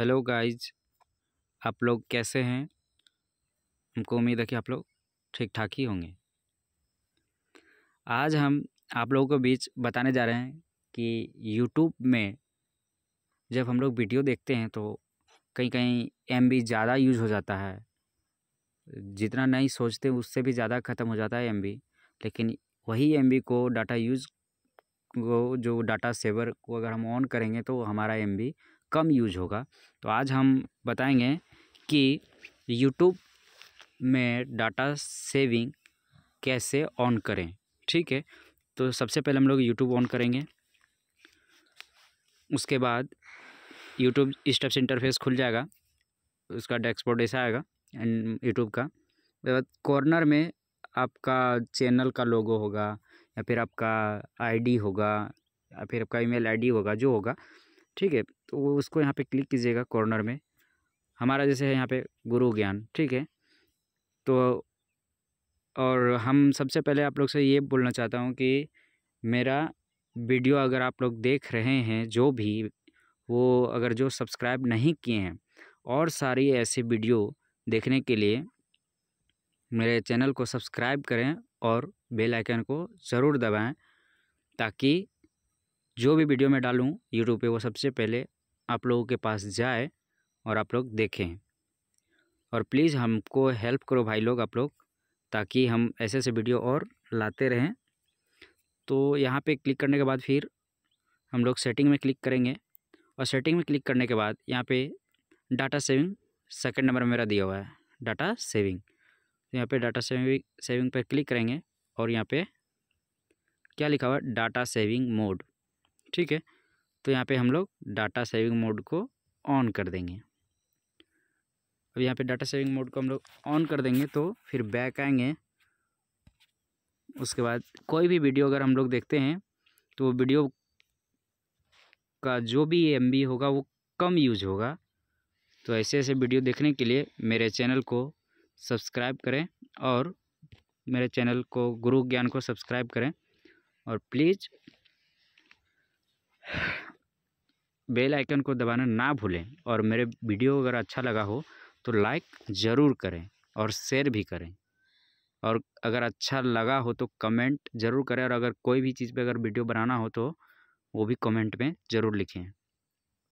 hello guys आप लोग कैसे हैं हमको उम्मीद है कि आप लोग ठीक ठाक ही होंगे आज हम आप लोगों के बीच बताने जा रहे हैं कि यूट्यूब में जब हम लोग वीडियो देखते हैं तो कहीं कहीं एम ज़्यादा यूज हो जाता है जितना नहीं सोचते उससे भी ज़्यादा ख़त्म हो जाता है एम लेकिन वही एम को डाटा यूज़ को जो डाटा सेवर को अगर हम ऑन करेंगे तो हमारा एम बी कम यूज होगा तो आज हम बताएंगे कि यूट्यूब में डाटा सेविंग कैसे ऑन करें ठीक है तो सबसे पहले हम लोग यूट्यूब ऑन करेंगे उसके बाद यूट्यूब इस इंटरफेस खुल जाएगा उसका डैशबोर्ड ऐसा आएगा एंड यूट्यूब का उसके बाद कॉर्नर में आपका चैनल का लोगो होगा या फिर आपका आईडी होगा या फिर आपका ईमेल आईडी होगा जो होगा ठीक है तो वो उसको यहाँ पे क्लिक कीजिएगा कॉर्नर में हमारा जैसे है यहाँ पे गुरु ज्ञान ठीक है तो और हम सबसे पहले आप लोग से ये बोलना चाहता हूँ कि मेरा वीडियो अगर आप लोग देख रहे हैं जो भी वो अगर जो सब्सक्राइब नहीं किए हैं और सारी ऐसी वीडियो देखने के लिए मेरे चैनल को सब्सक्राइब करें और बेल आइकन को ज़रूर दबाएं ताकि जो भी वीडियो मैं डालूँ यूट्यूब पे वो सबसे पहले आप लोगों के पास जाए और आप लोग देखें और प्लीज़ हमको हेल्प करो भाई लोग आप लोग ताकि हम ऐसे ऐसे वीडियो और लाते रहें तो यहाँ पे क्लिक करने के बाद फिर हम लोग सेटिंग में क्लिक करेंगे और सेटिंग में क्लिक करने के बाद यहाँ पे डाटा सेविंग सेकंड नंबर मेरा दिया हुआ है डाटा सेविंग तो यहाँ पे डाटा सेविंग सेविंग पर क्लिक करेंगे और यहाँ पे क्या लिखा हुआ है डाटा सेविंग मोड ठीक है तो यहाँ पे हम लोग डाटा सेविंग मोड को ऑन कर देंगे अब यहाँ पे डाटा सेविंग मोड को हम लोग ऑन कर देंगे तो फिर बैक आएंगे उसके बाद कोई भी वीडियो अगर हम लोग देखते हैं तो वीडियो का जो भी एम होगा वो कम यूज होगा तो ऐसे ऐसे वीडियो देखने के लिए मेरे चैनल को सब्सक्राइब करें और मेरे चैनल को गुरु ज्ञान को सब्सक्राइब करें और प्लीज़ बेल आइकन को दबाना ना भूलें और मेरे वीडियो अगर अच्छा लगा हो तो लाइक ज़रूर करें और शेयर भी करें और अगर अच्छा लगा हो तो कमेंट ज़रूर करें और अगर कोई भी चीज़ पे अगर वीडियो बनाना हो तो वो भी कमेंट में ज़रूर लिखें